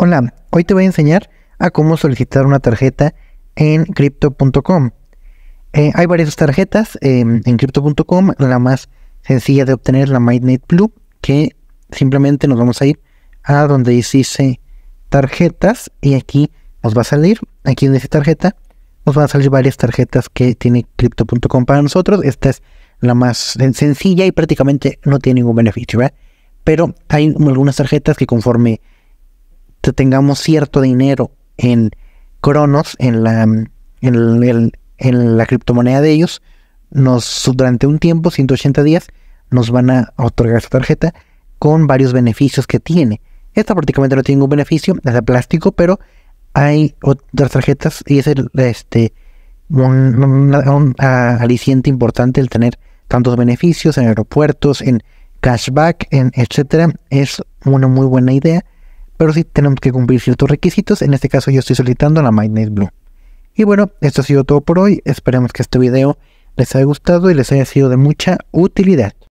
Hola, hoy te voy a enseñar a cómo solicitar una tarjeta en crypto.com. Eh, hay varias tarjetas em, en crypto.com, la más sencilla de obtener es la MyNet Blue, que simplemente nos vamos a ir a donde dice tarjetas y aquí nos va a salir, aquí donde dice tarjeta, nos van a salir varias tarjetas que tiene crypto.com para nosotros. Esta es la más sencilla y prácticamente no tiene ningún beneficio, ¿verdad? Pero hay algunas tarjetas que conforme este, tengamos cierto dinero en Cronos, en la, mm, en, la criptomoneda de ellos, nos, durante un tiempo, 180 días, nos van a otorgar esta tarjeta con varios beneficios que tiene. Esta prácticamente no tiene ningún beneficio, es de plástico, pero hay otras tarjetas y es este, un, aliciente importante el tener tantos beneficios en aeropuertos, en cashback, en etcétera. Es una muy buena idea pero sí tenemos que cumplir ciertos requisitos. En este caso yo estoy solicitando la Night Blue. Y bueno, esto ha sido todo por hoy. Esperemos que este video les haya gustado y les haya sido de mucha utilidad.